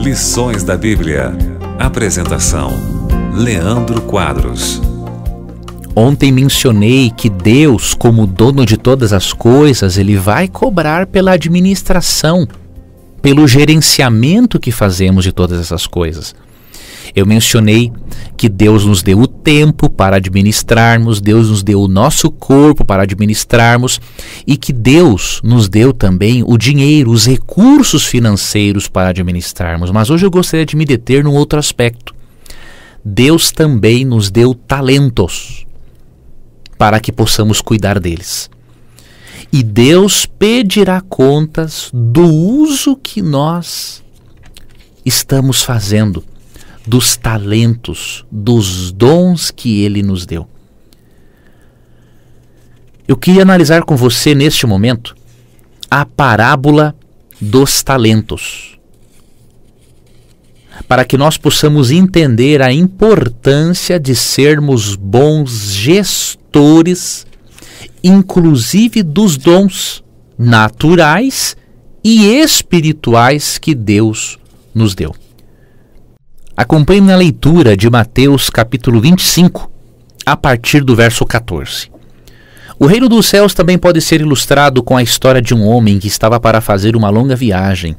Lições da Bíblia. Apresentação: Leandro Quadros. Ontem mencionei que Deus, como dono de todas as coisas, ele vai cobrar pela administração, pelo gerenciamento que fazemos de todas essas coisas. Eu mencionei que Deus nos deu o tempo para administrarmos, Deus nos deu o nosso corpo para administrarmos e que Deus nos deu também o dinheiro, os recursos financeiros para administrarmos. Mas hoje eu gostaria de me deter num outro aspecto. Deus também nos deu talentos para que possamos cuidar deles. E Deus pedirá contas do uso que nós estamos fazendo dos talentos, dos dons que ele nos deu. Eu queria analisar com você neste momento a parábola dos talentos, para que nós possamos entender a importância de sermos bons gestores, inclusive dos dons naturais e espirituais que Deus nos deu acompanhe na leitura de Mateus capítulo 25, a partir do verso 14. O reino dos céus também pode ser ilustrado com a história de um homem que estava para fazer uma longa viagem.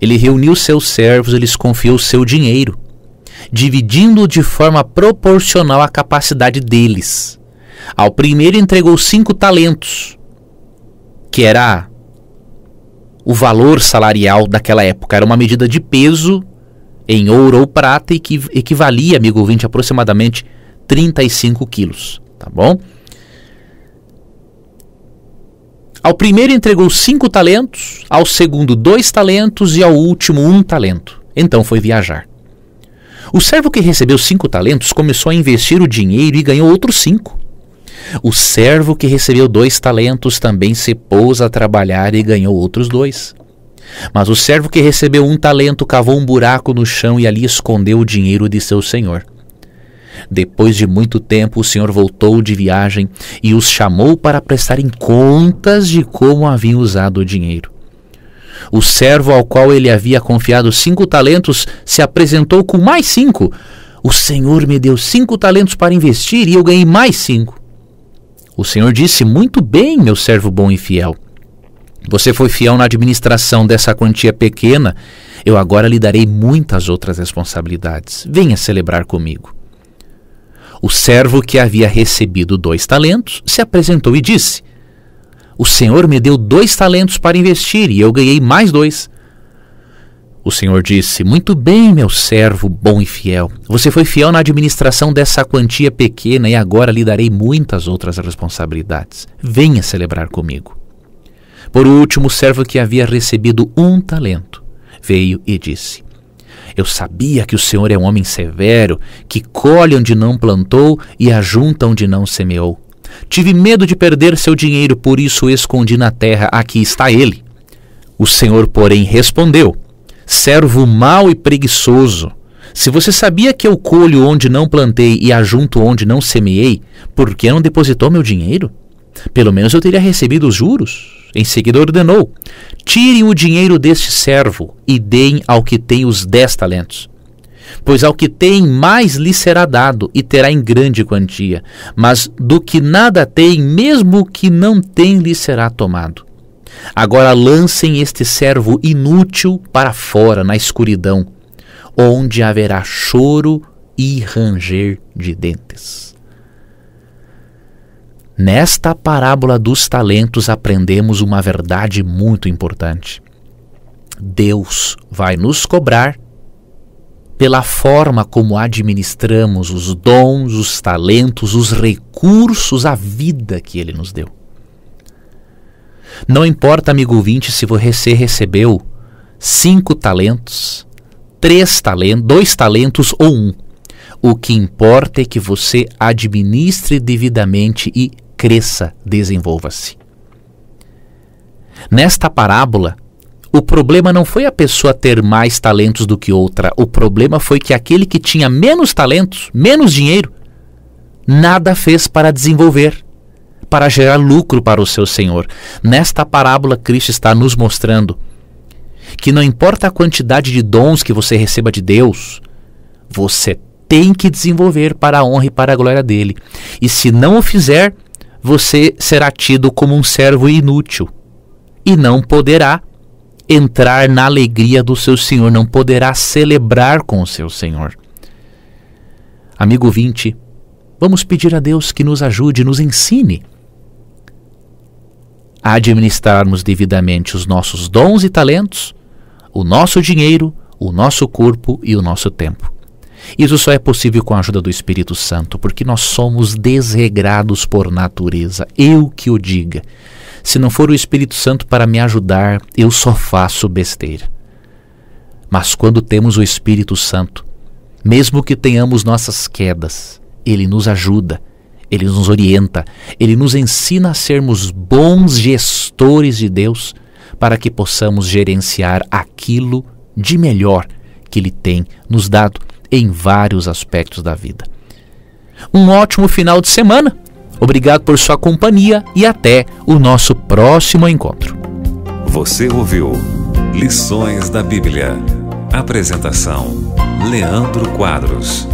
Ele reuniu seus servos e lhes confiou seu dinheiro, dividindo-o de forma proporcional à capacidade deles. Ao primeiro entregou cinco talentos, que era o valor salarial daquela época, era uma medida de peso em ouro ou prata e que equivalia, amigo ouvinte, aproximadamente 35 quilos, tá bom? Ao primeiro entregou cinco talentos, ao segundo dois talentos e ao último um talento. Então foi viajar. O servo que recebeu cinco talentos começou a investir o dinheiro e ganhou outros cinco. O servo que recebeu dois talentos também se pôs a trabalhar e ganhou outros dois. Mas o servo que recebeu um talento cavou um buraco no chão e ali escondeu o dinheiro de seu senhor. Depois de muito tempo, o senhor voltou de viagem e os chamou para prestarem contas de como haviam usado o dinheiro. O servo ao qual ele havia confiado cinco talentos se apresentou com mais cinco. O senhor me deu cinco talentos para investir e eu ganhei mais cinco. O senhor disse: Muito bem, meu servo bom e fiel. Você foi fiel na administração dessa quantia pequena, eu agora lhe darei muitas outras responsabilidades. Venha celebrar comigo. O servo que havia recebido dois talentos se apresentou e disse: O senhor me deu dois talentos para investir e eu ganhei mais dois. O senhor disse: Muito bem, meu servo bom e fiel. Você foi fiel na administração dessa quantia pequena e agora lhe darei muitas outras responsabilidades. Venha celebrar comigo. Por último, o servo que havia recebido um talento veio e disse: Eu sabia que o Senhor é um homem severo, que colhe onde não plantou e ajunta onde não semeou. Tive medo de perder seu dinheiro, por isso o escondi na terra. Aqui está ele. O Senhor, porém, respondeu: Servo mau e preguiçoso, se você sabia que eu colho onde não plantei e ajunto onde não semeei, por que não depositou meu dinheiro? Pelo menos eu teria recebido os juros. Em seguida ordenou: Tirem o dinheiro deste servo e deem ao que tem os dez talentos. Pois ao que tem mais lhe será dado e terá em grande quantia, mas do que nada tem, mesmo o que não tem, lhe será tomado. Agora lancem este servo inútil para fora, na escuridão, onde haverá choro e ranger de dentes. Nesta parábola dos talentos aprendemos uma verdade muito importante. Deus vai nos cobrar pela forma como administramos os dons, os talentos, os recursos, a vida que Ele nos deu. Não importa, amigo ouvinte, se você recebeu cinco talentos, três talentos, dois talentos ou um. O que importa é que você administre devidamente e cresça, desenvolva-se. Nesta parábola, o problema não foi a pessoa ter mais talentos do que outra, o problema foi que aquele que tinha menos talentos, menos dinheiro, nada fez para desenvolver, para gerar lucro para o seu Senhor. Nesta parábola, Cristo está nos mostrando que não importa a quantidade de dons que você receba de Deus, você tem que desenvolver para a honra e para a glória dele. E se não o fizer, você será tido como um servo inútil e não poderá entrar na alegria do seu Senhor, não poderá celebrar com o seu Senhor. Amigo 20, vamos pedir a Deus que nos ajude, nos ensine a administrarmos devidamente os nossos dons e talentos, o nosso dinheiro, o nosso corpo e o nosso tempo. Isso só é possível com a ajuda do Espírito Santo, porque nós somos desregrados por natureza. Eu que o diga. Se não for o Espírito Santo para me ajudar, eu só faço besteira. Mas quando temos o Espírito Santo, mesmo que tenhamos nossas quedas, ele nos ajuda, ele nos orienta, ele nos ensina a sermos bons gestores de Deus para que possamos gerenciar aquilo de melhor que ele tem nos dado em vários aspectos da vida. Um ótimo final de semana. Obrigado por sua companhia e até o nosso próximo encontro. Você ouviu Lições da Bíblia. Apresentação: Leandro Quadros.